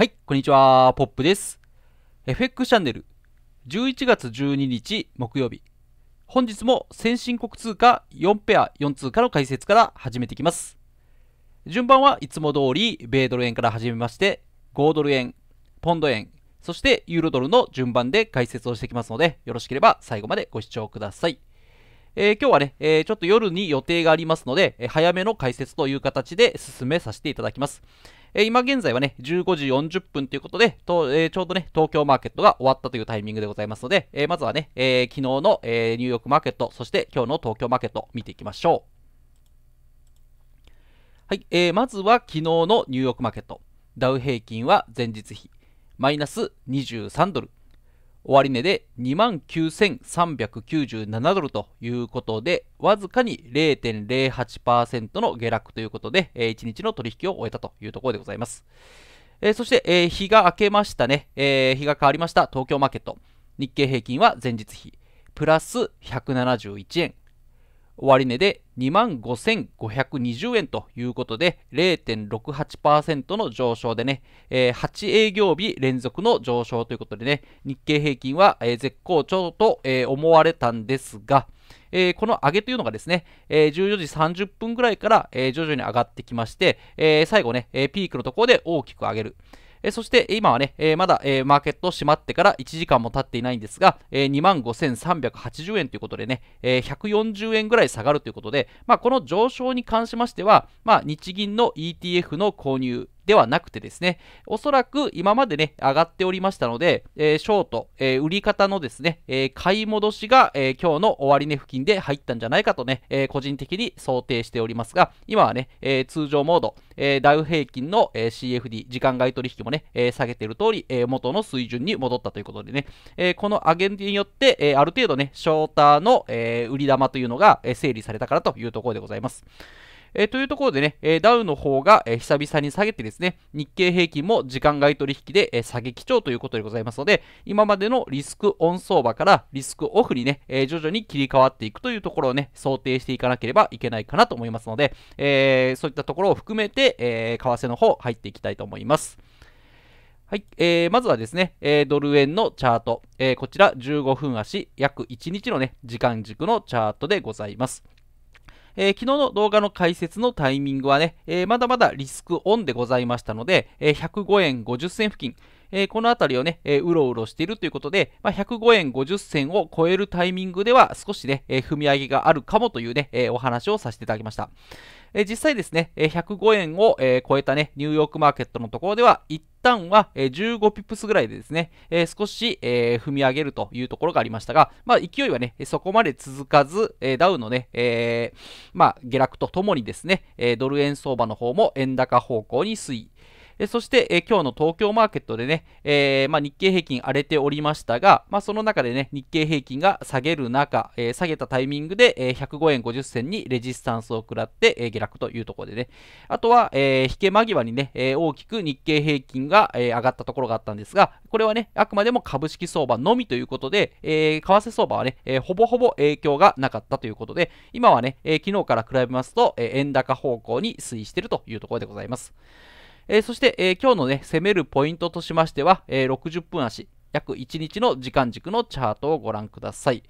はい、こんにちは、ポップです。FX チャンネル、11月12日木曜日。本日も先進国通貨4ペア4通貨の解説から始めていきます。順番はいつも通り、米ドル円から始めまして、5ドル円、ポンド円、そしてユーロドルの順番で解説をしていきますので、よろしければ最後までご視聴ください。えー、今日はね、えー、ちょっと夜に予定がありますので、早めの解説という形で進めさせていただきます。えー、今現在はね、15時40分ということで、とえー、ちょうどね、東京マーケットが終わったというタイミングでございますので、えー、まずはね、え昨日の、えニューヨークマーケット、そして今日の東京マーケット、見ていきましょう。はい、えまずは昨日のニューヨークマーケット。ダウ平均は前日比、マイナス23ドル。終値で29,397ドルということで、わずかに0.08%の下落ということで、え1日の取引を終えたというところでございます。えー、そして、えー、日が明けましたね、えー、日が変わりました東京マーケット。日経平均は前日比、プラス171円。終値で25,520円ということで0.68%の上昇でね、えー、8営業日連続の上昇ということでね日経平均は、えー、絶好調と、えー、思われたんですが、えー、この上げというのがですね、えー、14時30分ぐらいから、えー、徐々に上がってきまして、えー、最後ね、えー、ピークのところで大きく上げる、えそして今はね、えまだ、えマーケット閉まってから1時間も経っていないんですが、えー、25,380円ということでね、え140円ぐらい下がるということで、まあ、この上昇に関しましては、まあ、日銀の ETF の購入ではなくてですね、おそらく今までね、上がっておりましたので、えー、ショート、えー、売り方のですね、えー、買い戻しが、え今日の終値付近で入ったんじゃないかとね、え個人的に想定しておりますが、今はね、え通常モード、えダウ平均の、え CFD、時間外取引もね、え下げてる通り、え元の水準に戻ったということでね、えこの上げによって、えある程度ね、ショーターの、え売り玉というのが、え整理されたからというところでございます。えー、というところでね、えー、ダウの方が、えー、久々に下げてですね、日経平均も時間外取引で、え下げ基調ということでございますので、今までのリスクオン相場からリスクオフにね、え徐々に切り替わっていくというところをね、想定していかなければいけないかなと思いますので、えそういったところを含めて、え為替の方入っていきたいと思います。はい、えー、まずはですね、えー、ドル円のチャート、えー、こちら15分足、約1日のね、時間軸のチャートでございます。えー、昨日の動画の解説のタイミングはね、えー、まだまだリスクオンでございましたので、えー、105円50銭付近、えー、この辺りをね、えー、うろうろしているということで、まあ、105円50銭を超えるタイミングでは少しね、えー、踏み上げがあるかもというね、えお話をさせていただきました。え実際ですね、え105円を、え超えたね、ニューヨークマーケットのところでは、一旦は、え15ピップスぐらいでですね、え少し、え踏み上げるというところがありましたが、まあ、勢いはね、そこまで続かず、えダウのね、えまあ、下落とともにですね、えドル円相場の方も円高方向に推移。えそして、え今日の東京マーケットでね、えー、まあ、日経平均荒れておりましたが、まあ、その中でね、日経平均が下げる中、えー、下げたタイミングで、えー、105円50銭にレジスタンスを食らって、え下落というところでね、あとは、え引け間際にね、え大きく日経平均が、え上がったところがあったんですが、これはね、あくまでも株式相場のみということで、え為替相場はね、えほぼほぼ影響がなかったということで、今はね、え昨日から比べますと、え円高方向に推移しているというところでございます。えそして、え今日のね、攻めるポイントとしましては、え60分足、約1日の時間軸のチャートをご覧ください。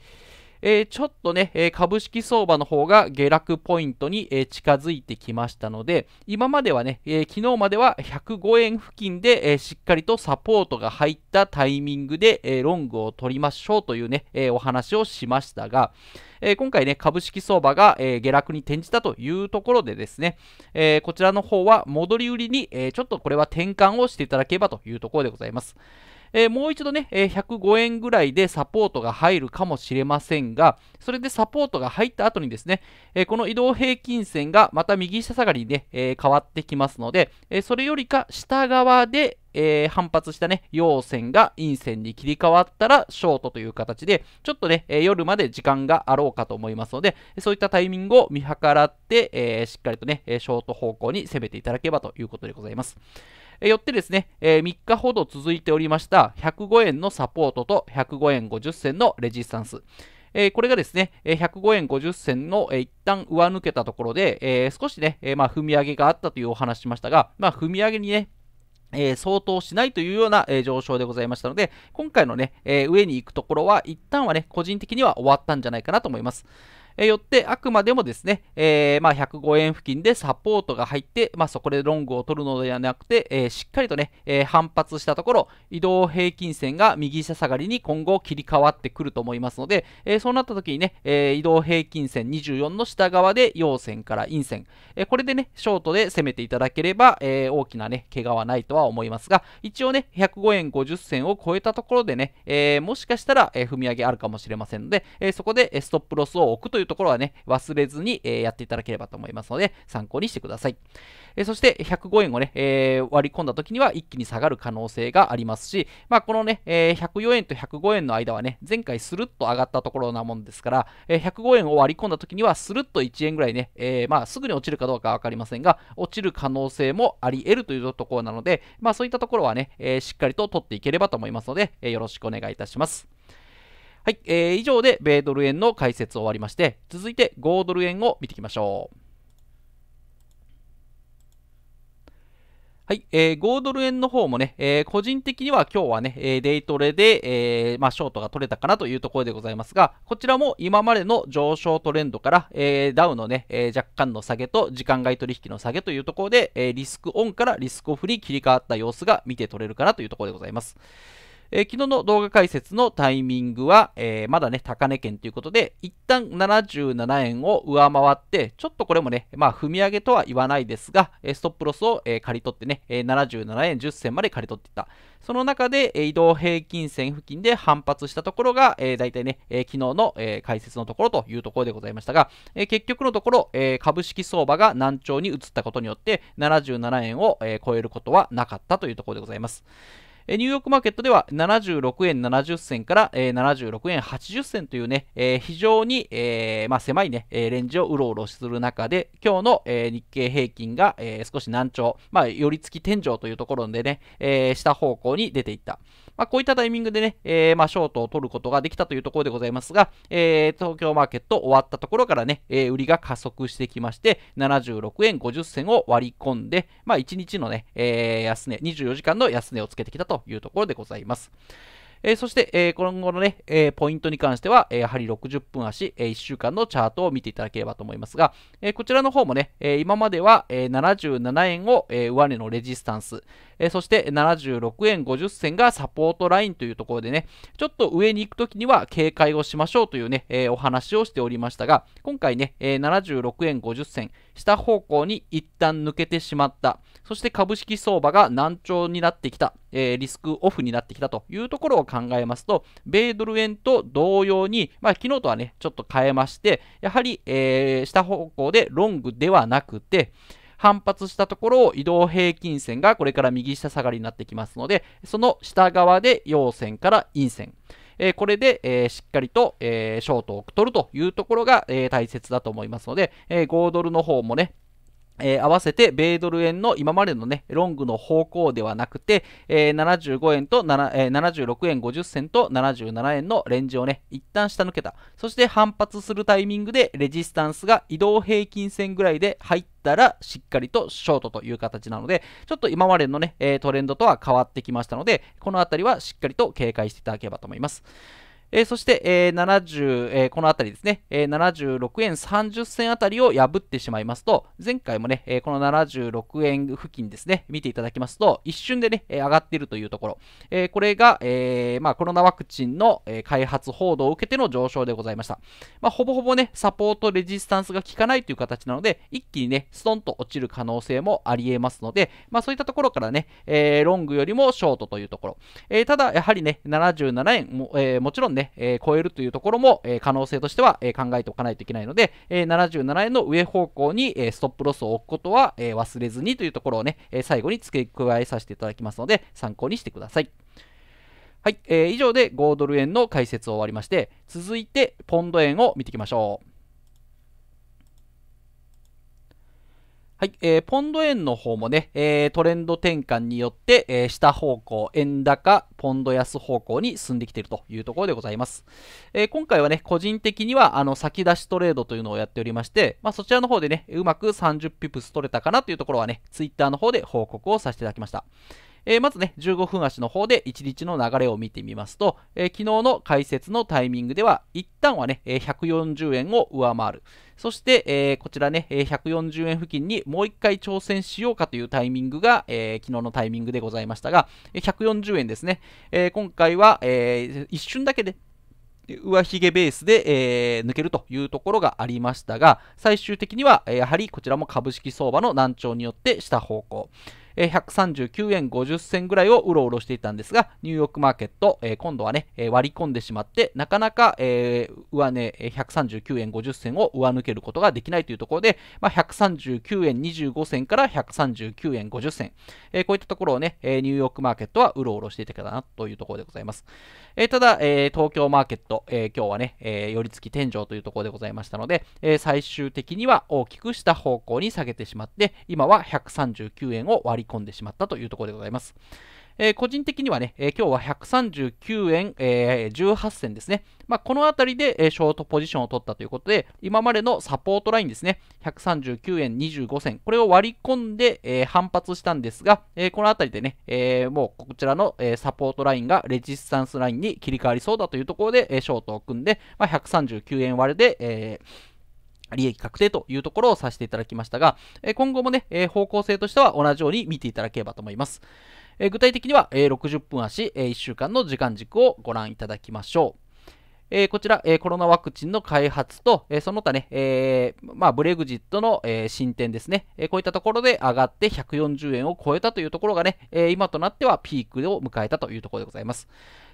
えー、ちょっとね、え株式相場の方が下落ポイントに、え近づいてきましたので、今まではね、え昨日までは105円付近で、えしっかりとサポートが入ったタイミングで、えロングを取りましょうというね、えお話をしましたが、え今回ね、株式相場が、え下落に転じたというところでですね、えこちらの方は戻り売りに、えちょっとこれは転換をしていただければというところでございます。えー、もう一度ね、えー、105円ぐらいでサポートが入るかもしれませんが、それでサポートが入った後にですね、えー、この移動平均線がまた右下下がりにね、え変わってきますので、えそれよりか下側で、え反発したね、陽線が陰線に切り替わったらショートという形で、ちょっとね、え夜まで時間があろうかと思いますので、そういったタイミングを見計らって、えしっかりとね、ショート方向に攻めていただければということでございます。よってですね、え3日ほど続いておりました105円のサポートと105円50銭のレジスタンス。えこれがですね、105円50銭の、一旦上抜けたところで、え少しね、えまあ、踏み上げがあったというお話しましたが、まあ、踏み上げにね、えー、相当しないというような、えー、上昇でございましたので、今回のね、えー、上に行くところは、一旦はね、個人的には終わったんじゃないかなと思います。えよってあくまでもですね、えー、まあ、105円付近でサポートが入って、まあ、そこでロングを取るのではなくて、えー、しっかりとね、えー、反発したところ、移動平均線が右下下がりに今後切り替わってくると思いますので、えそうなった時にね、え移動平均線24の下側で陽線から陰線、えこれでね、ショートで攻めていただければ、え大きなね、怪我はないとは思いますが、一応ね、105円50銭を超えたところでね、えもしかしたら、え踏み上げあるかもしれませんので、えそこでストップロスを置くというところはね、忘れずに、えやっていただければと思いますので、参考にしてください。えそして、105円をね、え割り込んだ時には一気に下がる可能性がありますし、まあ、このね、え104円と105円の間はね、前回スルッと上がったところなもんですから、え105円を割り込んだ時にはスルッと1円ぐらいね、えまあ、すぐに落ちるかどうかわかりませんが、落ちる可能性もあり得るというところなので、まあ、そういったところはね、えしっかりと取っていければと思いますので、えよろしくお願いいたします。はい、えー、以上で米ドル円の解説を終わりまして、続いて5ドル円を見ていきましょう。はい、えー、5ドル円の方もね、えー、個人的には今日はね、えー、デイトレで、えー、まあ、ショートが取れたかなというところでございますが、こちらも今までの上昇トレンドから、えー、ダウのね、え若干の下げと時間外取引の下げというところで、えリスクオンからリスクオフに切り替わった様子が見て取れるかなというところでございます。えー、昨日の動画解説のタイミングは、えー、まだね、高値圏ということで、一旦77円を上回って、ちょっとこれもね、まあ、踏み上げとは言わないですが、ストップロスを、えー、借り取ってね、77円10銭まで借り取っていった。その中で、えー、移動平均線付近で反発したところが、えー、大体ね、えー、昨日の、えー、解説のところというところでございましたが、えー、結局のところ、えー、株式相場が難聴に移ったことによって、77円を、えー、超えることはなかったというところでございます。えニューヨークマーケットでは76円70銭から、えー、76円80銭というね、えー、非常に、えー、まあ、狭いね、えレンジをうろうろする中で、今日の、え日経平均が、え少し難聴、まあ、寄り付き天井というところでね、え下方向に出ていった。まあ、こういったタイミングでね、えまあ、ショートを取ることができたというところでございますが、え東京マーケット終わったところからね、え売りが加速してきまして、76円50銭を割り込んで、まあ、1日のね、え安値、24時間の安値をつけてきたとというところでございます。えー、そして、えー、今後のね、えー、ポイントに関しては、えやはり60分足、え1週間のチャートを見ていただければと思いますが、えこちらの方もね、え今までは、え77円を、え上値のレジスタンス、えそして76円50銭がサポートラインというところでね、ちょっと上に行くときには警戒をしましょうというね、えお話をしておりましたが、今回ね、え76円50銭、下方向に一旦抜けてしまった。そして株式相場が難聴になってきた、えー、リスクオフになってきたというところを考えますと、米ドル円と同様に、まあ、昨日とはね、ちょっと変えまして、やはり、えー、下方向でロングではなくて、反発したところを移動平均線がこれから右下下がりになってきますので、その下側で陽線から陰線。えー、これで、えー、しっかりと、えー、ショートを取るというところが、え大切だと思いますので、え5ドルの方もね、えー、合わせて米ドル円の今までのね、ロングの方向ではなくて、えー、75円と、えー、76円50銭と77円のレンジをね、一旦下抜けた。そして反発するタイミングでレジスタンスが移動平均線ぐらいで入ったら、しっかりとショートという形なので、ちょっと今までのね、えトレンドとは変わってきましたので、このあたりはしっかりと警戒していただければと思います。えー、そして、えー、70、えー、このあたりですね、えー、76円30銭あたりを破ってしまいますと、前回もね、えこの76円付近ですね、見ていただきますと、一瞬でね、え上がっているというところ、えこれが、えまあ、コロナワクチンの、え開発報道を受けての上昇でございました。まあ、ほぼほぼね、サポートレジスタンスが効かないという形なので、一気にね、ストンと落ちる可能性もあり得ますので、まあ、そういったところからね、えロングよりもショートというところ、えただ、やはりね、77円も、えもちろんね、ね、えー、超えるというところも、えー、可能性としては、えー、考えておかないといけないので、えー、77円の上方向に、えー、ストップロスを置くことは、えー、忘れずにというところをね、えー、最後に付け加えさせていただきますので、参考にしてください。はい、えー、以上で5ドル円の解説を終わりまして、続いてポンド円を見ていきましょう。はい、えー、ポンド円の方もね、えー、トレンド転換によって、えー、下方向、円高、ポンド安方向に進んできているというところでございます。えー、今回はね、個人的には、あの、先出しトレードというのをやっておりまして、まあ、そちらの方でね、うまく30ピプス取れたかなというところはね、ツイッターの方で報告をさせていただきました。えー、まずね、15分足の方で1日の流れを見てみますと、えー、昨日の解説のタイミングでは、一旦はね、え140円を上回る。そして、えー、こちらね、140円付近にもう一回挑戦しようかというタイミングが、えー、昨日のタイミングでございましたが、140円ですね。えー、今回は、えー、一瞬だけで、上髭ベースで、えー、抜けるというところがありましたが、最終的には、やはりこちらも株式相場の難聴によってした方向。139円50銭ぐらいをうろうろしていたんですが、ニューヨークマーケット、今度はね、割り込んでしまって、なかなか、上値、139円50銭を上抜けることができないというところで、まあ、139円25銭から139円50銭、こういったところをね、ニューヨークマーケットはうろうろしていたかなというところでございます。ただ、東京マーケット、今日はね、寄り付き天井というところでございましたので、最終的には大きくした方向に下げてしまって、今は139円を割りり込んでしまったというところでございます。えー、個人的にはね、えー、今日は139円、えー、18銭ですね。まあ、この辺りで、えショートポジションを取ったということで、今までのサポートラインですね、139円25銭、これを割り込んで、え反発したんですが、えこの辺りでね、えもうこちらの、えサポートラインがレジスタンスラインに切り替わりそうだというところで、えショートを組んで、まあ、139円割れで、えー利益確定というところをさせていただきましたが、今後もね、方向性としては同じように見ていただければと思います。具体的には60分足1週間の時間軸をご覧いただきましょう。こちら、コロナワクチンの開発と、その他ね、まあ、ブレグジットの、進展ですね、こういったところで上がって140円を超えたというところがね、今となってはピークを迎えたというところでございます。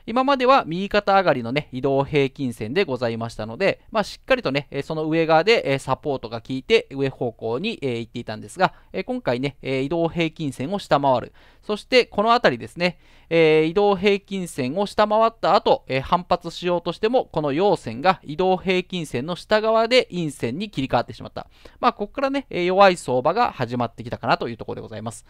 今までは右肩上がりのね、移動平均線でございましたので、まあ、しっかりとね、その上側でサポートが効いて上方向に行っていたんですが、今回ね、移動平均線を下回る。そしてこの辺りですね、移動平均線を下回った後、反発しようとしても、この陽線が移動平均線の下側で陰線に切り替わってしまった。まあ、ここからね、弱い相場が始まってきたかなというところでございます。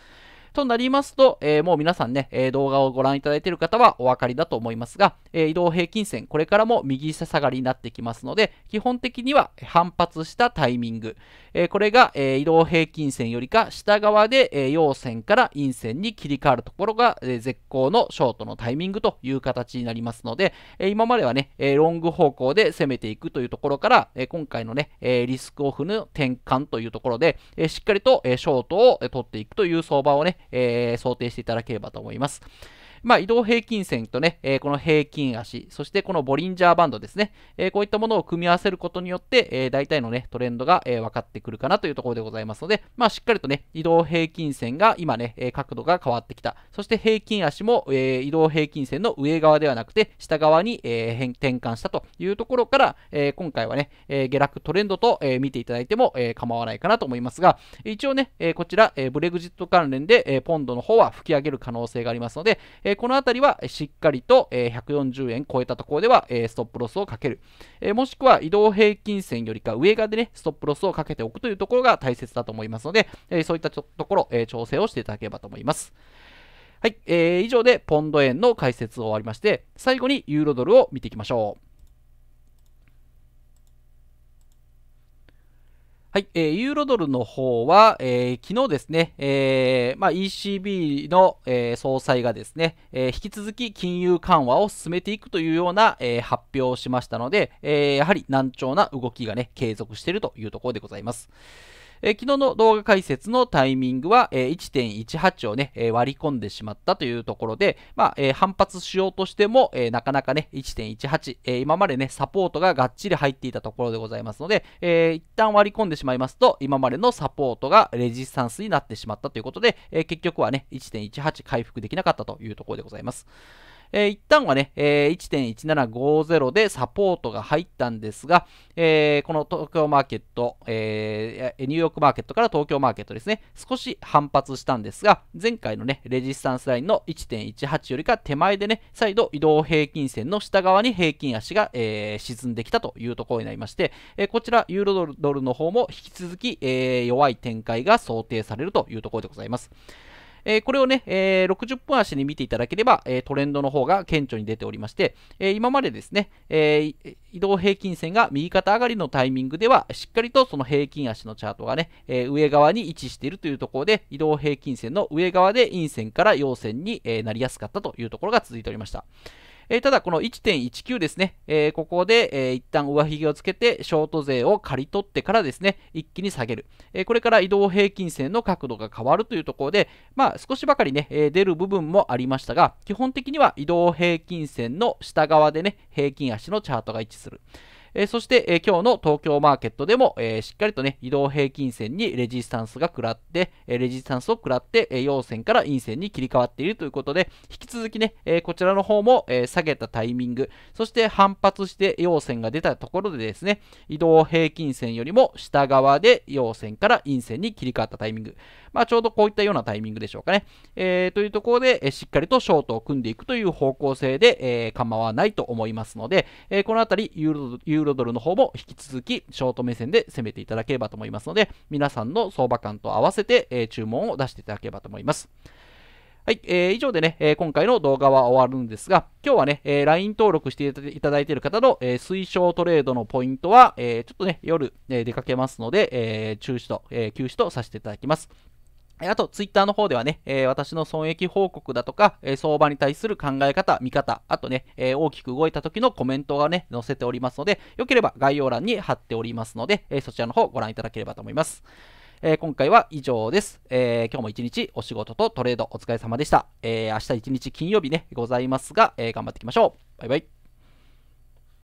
となりますと、えー、もう皆さんね、えー、動画をご覧いただいている方はお分かりだと思いますが、えー、移動平均線、これからも右下下がりになってきますので、基本的には反発したタイミング、えこれが、え移動平均線よりか下側で、え陽線から陰線に切り替わるところが、え絶好のショートのタイミングという形になりますので、え今まではね、えロング方向で攻めていくというところから、え今回のね、えリスクオフの転換というところで、えしっかりと、えショートを取っていくという相場をね、えー、想定していただければと思います。まあ、移動平均線とね、えー、この平均足、そしてこのボリンジャーバンドですね、えー、こういったものを組み合わせることによって、えー、大体のね、トレンドが、え分かってくるかなというところでございますので、まあ、しっかりとね、移動平均線が今ね、え角度が変わってきた。そして平均足も、え移動平均線の上側ではなくて、下側に、え変転換したというところから、え今回はね、え下落トレンドと、え見ていただいても、え構わないかなと思いますが、一応ね、えこちら、えブレグジット関連で、えポンドの方は吹き上げる可能性がありますので、えー、このあたりはしっかりと、えー、140円超えたところでは、えー、ストップロスをかける、えもしくは移動平均線よりか上側でね、ストップロスをかけておくというところが大切だと思いますので、えそういったところ、え調整をしていただければと思います。はい、えー、以上でポンド円の解説を終わりまして、最後にユーロドルを見ていきましょう。はい、えー、ユーロドルの方は、えー、昨日ですね、えー、まあ、ECB の、えー、総裁がですね、えー、引き続き金融緩和を進めていくというような、えー、発表をしましたので、えー、やはり難聴な動きがね、継続しているというところでございます。え昨日の動画解説のタイミングは、え1.18をね、え割り込んでしまったというところで、まあ、え反発しようとしても、えなかなかね、1.18、え今までね、サポートががっちり入っていたところでございますので、え一旦割り込んでしまいますと、今までのサポートがレジスタンスになってしまったということで、え結局はね、1.18回復できなかったというところでございます。えー、一旦はね、えー、1.1750でサポートが入ったんですが、えー、この東京マーケット、えー、ニューヨークマーケットから東京マーケットですね、少し反発したんですが、前回のね、レジスタンスラインの1.18よりか手前でね、再度移動平均線の下側に平均足が、えー、沈んできたというところになりまして、えー、こちら、ユーロドルの方も引き続き、えー、弱い展開が想定されるというところでございます。えー、これをね、えー、60分足に見ていただければ、えトレンドの方が顕著に出ておりまして、え今までですね、え移動平均線が右肩上がりのタイミングでは、しっかりとその平均足のチャートがね、え上側に位置しているというところで、移動平均線の上側で陰線から陽線に、えなりやすかったというところが続いておりました。えー、ただこの1.19ですね、えー、ここで、えー、一旦上髭をつけてショート勢を刈り取ってからですね、一気に下げる。えこれから移動平均線の角度が変わるというところで、まあ少しばかりね、え出る部分もありましたが、基本的には移動平均線の下側でね、平均足のチャートが一致する。えそして、え今日の東京マーケットでも、えしっかりとね、移動平均線にレジスタンスが食らって、えレジスタンスを食らって、え陽線から陰線に切り替わっているということで、引き続きね、えこちらの方も、え下げたタイミング、そして反発して陽線が出たところでですね、移動平均線よりも下側で陽線から陰線に切り替わったタイミング、まあ、ちょうどこういったようなタイミングでしょうかね。えー、というところで、えしっかりとショートを組んでいくという方向性で、え構わないと思いますので、えこのあたりユーロ、ユーロユーロドルの方も引き続きショート目線で攻めていただければと思いますので、皆さんの相場感と合わせて、え注文を出していただければと思います。はい、えー、以上でね、えー、今回の動画は終わるんですが、今日はね、えー、LINE 登録していただいている方の、えー、推奨トレードのポイントは、えちょっとね、夜、え出かけますので、え中止と、え休止とさせていただきます。あと、ツイッターの方ではね、えー、私の損益報告だとか、えー、相場に対する考え方、見方、あとね、えー、大きく動いた時のコメントがね、載せておりますので、よければ概要欄に貼っておりますので、えそちらの方ご覧いただければと思います。え今回は以上です、え今日も一日お仕事とトレードお疲れ様でした。え明日一日金曜日ね、ございますが、え頑張っていきましょう。バイバイ。